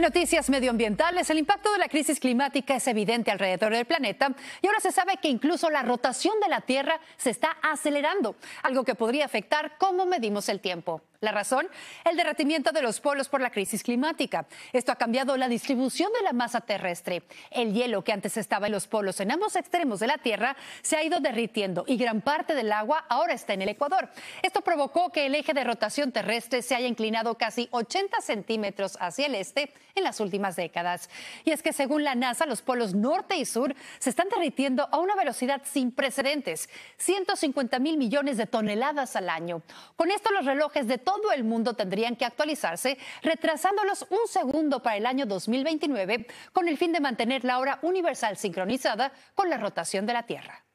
En noticias medioambientales, el impacto de la crisis climática es evidente alrededor del planeta y ahora se sabe que incluso la rotación de la Tierra se está acelerando, algo que podría afectar cómo medimos el tiempo. La razón, el derretimiento de los polos por la crisis climática. Esto ha cambiado la distribución de la masa terrestre. El hielo que antes estaba en los polos en ambos extremos de la Tierra se ha ido derritiendo y gran parte del agua ahora está en el Ecuador. Esto provocó que el eje de rotación terrestre se haya inclinado casi 80 centímetros hacia el este en las últimas décadas. Y es que según la NASA, los polos norte y sur se están derritiendo a una velocidad sin precedentes, 150 mil millones de toneladas al año. Con esto los relojes de todo el mundo tendría que actualizarse, retrasándolos un segundo para el año 2029 con el fin de mantener la hora universal sincronizada con la rotación de la Tierra.